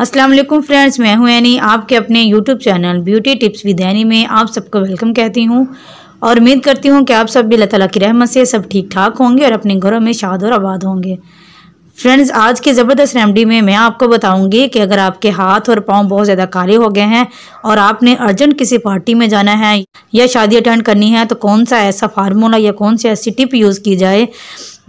अस्सलाम वालेकुम फ्रेंड्स मैं हूं यानी आपके अपने YouTube channel beauty tips with यानी में आप सबको वेलकम कहती हूं और उम्मीद करती हूं कि आप सब भी अल्लाह तला की रहमत से सब ठीक ठाक होंगे और अपने घरों में शाद और आबाद होंगे फ्रेंड्स आज के ज़बरदस्त रेमडी में मैं आपको बताऊंगी कि अगर आपके हाथ और पाँव बहुत ज़्यादा काले हो गए हैं और आपने अर्जेंट किसी पार्टी में जाना है या शादी अटेंड करनी है तो कौन सा ऐसा फार्मूला या कौन सी ऐसी टिप यूज़ की जाए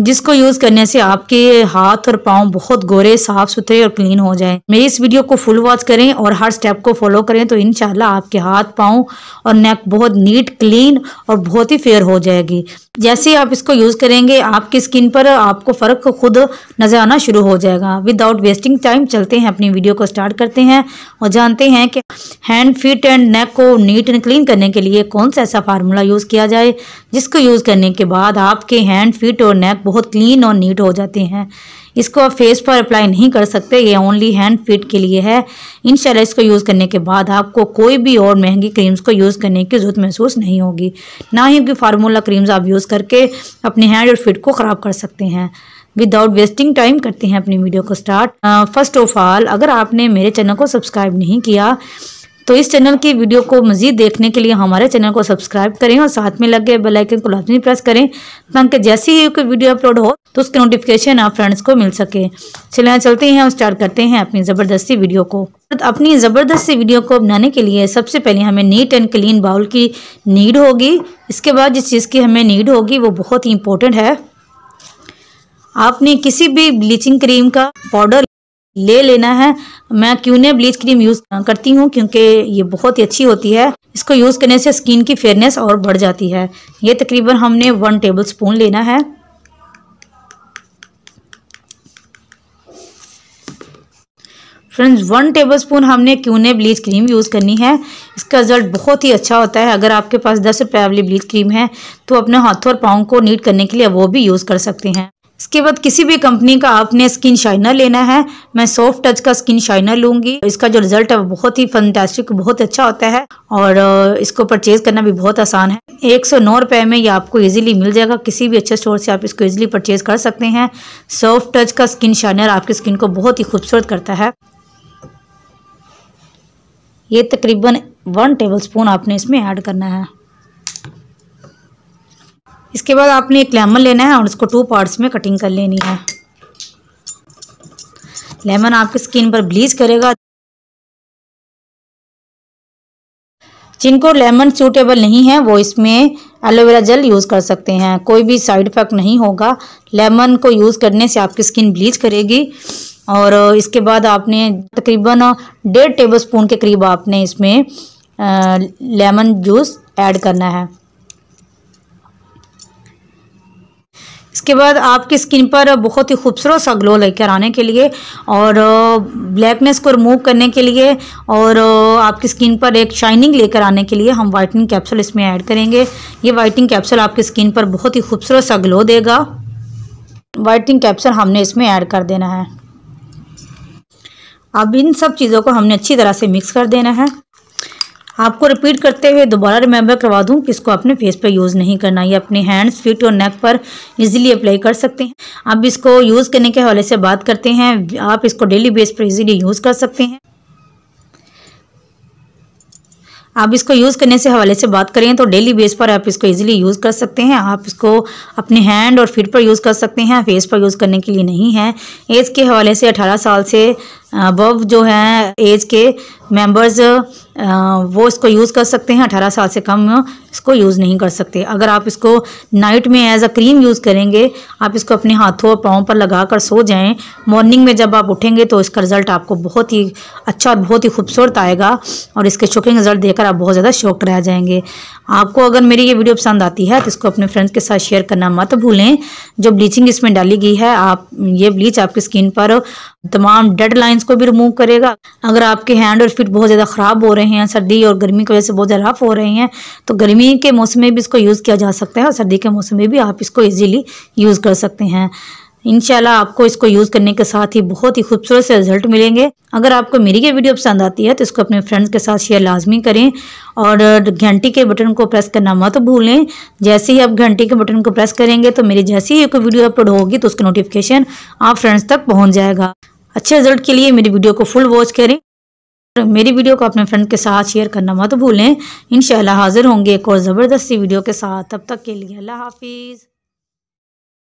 जिसको यूज़ करने से आपके हाथ और पाँव बहुत गोरे साफ सुथरे और क्लीन हो जाए मेरी इस वीडियो को फुल वॉच करें और हर स्टेप को फॉलो करें तो इनशाला आपके हाथ पाँव और नेक बहुत नीट क्लीन और बहुत ही फेयर हो जाएगी जैसे ही आप इसको यूज़ करेंगे आपकी स्किन पर आपको फ़र्क खुद नज़र आना शुरू हो जाएगा विदाउट वेस्टिंग टाइम चलते हैं अपनी वीडियो को स्टार्ट करते हैं और जानते हैं कि हैंड फिट एंड नेक को नीट एंड क्लीन करने के लिए कौन सा ऐसा फार्मूला यूज़ किया जाए जिसको यूज़ करने के बाद आपके हैंड फिट और नेक बहुत क्लीन और नीट हो जाते हैं इसको आप फेस पर अप्लाई नहीं कर सकते ये ओनली हैंड फिट के लिए है इन इसको यूज़ करने के बाद आपको कोई भी और महंगी क्रीम्स को यूज़ करने की ज़रूरत महसूस नहीं होगी ना ही उनकी फार्मूला क्रीम्स आप यूज़ करके अपने हैंड और फिट को ख़राब कर सकते हैं विदाउट वेस्टिंग टाइम करते हैं अपनी वीडियो को स्टार्ट फर्स्ट ऑफ ऑल अगर आपने मेरे चैनल को सब्सक्राइब नहीं किया तो इस चैनल की वीडियो को मजीद देखने के लिए हमारे चैनल को सब्सक्राइब करें और साथ में लगे बेल आइकन को लाजमी प्रेस करें ताकि जैसे ही कोई वीडियो अपलोड हो तो उसकी नोटिफिकेशन आप फ्रेंड्स को मिल सके चलिए चलते हैं और स्टार्ट करते हैं अपनी ज़बरदस्ती वीडियो को तो अपनी ज़बरदस्ती वीडियो को बनाने के लिए सबसे पहले हमें नीट एंड क्लीन बाउल की नीड होगी इसके बाद जिस चीज़ की हमें नीड होगी वो बहुत ही इंपॉर्टेंट है आपने किसी भी ब्लीचिंग क्रीम का पाउडर ले लेना है मैं क्यूने ब्लीच क्रीम यूज़ करती हूँ क्योंकि ये बहुत ही अच्छी होती है इसको यूज़ करने से स्किन की फेयरनेस और बढ़ जाती है ये तकरीबन हमने वन टेबल स्पून लेना है फ्रेंड्स वन टेबल स्पून हमने क्यूने ब्लीच क्रीम यूज़ करनी है इसका रिज़ल्ट बहुत ही अच्छा होता है अगर आपके पास दस रुपये वाली ब्लीच क्रीम है तो अपने हाथों और पाओं को नीट करने के लिए वो भी यूज़ कर सकते हैं इसके बाद किसी भी कंपनी का आपने स्किन शाइनर लेना है मैं सॉफ्ट टच का स्किन शाइनर लूंगी इसका जो रिजल्ट है वो बहुत ही फंटेस्टिक बहुत अच्छा होता है और इसको परचेज करना भी बहुत आसान है एक सौ नौ रुपए में ये आपको इजीली मिल जाएगा किसी भी अच्छे स्टोर से आप इसको इजीली परचेज कर सकते हैं सॉफ्ट टच का स्किन शाइनर आपकी स्किन को बहुत ही खूबसूरत करता है ये तकरीबन वन टेबल स्पून आपने इसमें ऐड करना है इसके बाद आपने एक लेमन लेना है और उसको टू पार्ट्स में कटिंग कर लेनी है लेमन आपकी स्किन पर ब्लीच करेगा जिनको लेमन सूटेबल नहीं है वो इसमें एलोवेरा जेल यूज़ कर सकते हैं कोई भी साइड इफ़ेक्ट नहीं होगा लेमन को यूज़ करने से आपकी स्किन ब्लीच करेगी और इसके बाद आपने तकरीबन डेढ़ टेबल स्पून के करीब आपने इसमें लेमन जूस ऐड करना है इसके बाद आपकी स्किन पर बहुत ही खूबसूरत सा ग्लो लेकर आने के लिए और ब्लैकनेस को रिमूव करने के लिए और आपकी स्किन पर एक शाइनिंग लेकर आने के लिए हम वाइटनिंग कैप्सूल इसमें ऐड करेंगे ये वाइटनिंग कैप्सूल आपकी स्किन पर बहुत ही खूबसूरत सा ग्लो देगा वाइटनिंग कैप्सूल हमने इसमें ऐड कर देना है अब इन सब चीज़ों को हमने अच्छी तरह से मिक्स कर देना है आपको रिपीट करते हुए दोबारा रिमेंबर करवा दूँ कि इसको अपने फेस पर यूज़ नहीं करना ये अपने हैंड्स फिट और नेक पर इजीली अप्लाई कर सकते हैं अब इसको यूज़ करने के हवाले से बात करते हैं आप इसको डेली बेस पर इजीली यूज़ कर सकते हैं आप इसको यूज़ करने से हवाले से बात करें तो डेली बेस पर आप इसको इजीली यूज़ कर सकते हैं आप इसको अपने हैंड और फिट पर यूज़ कर सकते हैं फेस पर यूज़ करने के लिए नहीं है एज के हवाले से अठारह साल से अबव जो हैं एज के मेंबर्स वो इसको यूज़ कर सकते हैं अठारह साल से कम इसको यूज़ नहीं कर सकते अगर आप इसको नाइट में एज अ क्रीम यूज़ करेंगे आप इसको अपने हाथों और पाँव पर लगा कर सो जाएं मॉर्निंग में जब आप उठेंगे तो इसका रिज़ल्ट आपको बहुत ही अच्छा और बहुत ही खूबसूरत आएगा और इसके शॉकिंग रिज़ल्ट देकर आप बहुत ज़्यादा शौक रह जाएंगे आपको अगर मेरी ये वीडियो पसंद आती है तो इसको अपने फ्रेंड्स के साथ शेयर करना मत भूलें जो ब्लीचिंग इसमें डाली गई है आप ये ब्लीच आपकी स्किन पर तमाम डेड लाइन्स को भी रिमूव करेगा अगर आपके हैंड और फिट बहुत ज़्यादा ख़राब हो रहे हैं सर्दी और गर्मी की वजह से बहुत ज़्यादा रफ हो रहे हैं तो गर्मी के मौसम में भी इसको यूज़ किया जा सकता है और सर्दी के मौसम में भी आप इसको ईजिली यूज़ कर सकते हैं इनशाला आपको इसको यूज़ करने के साथ ही बहुत ही खूबसूरत से रिजल्ट मिलेंगे अगर आपको मेरी ये वीडियो पसंद आती है तो इसको अपने फ्रेंड्स के साथ शेयर लाजमी करें और घंटी के बटन को प्रेस करना मत भूलें जैसे ही आप घंटी के बटन को प्रेस करेंगे तो मेरी जैसी ही कोई वीडियो अपलोड होगी तो उसकी नोटिफिकेशन आप फ्रेंड्स तक पहुँच जाएगा अच्छे रिजल्ट के लिए मेरी वीडियो को फुल वॉच करें और मेरी वीडियो को अपने फ्रेंड के साथ शेयर करना मत भूलें इन हाजिर होंगे एक और ज़बरदस्ती वीडियो के साथ तब तक के लिए अल्लाह हाफिज़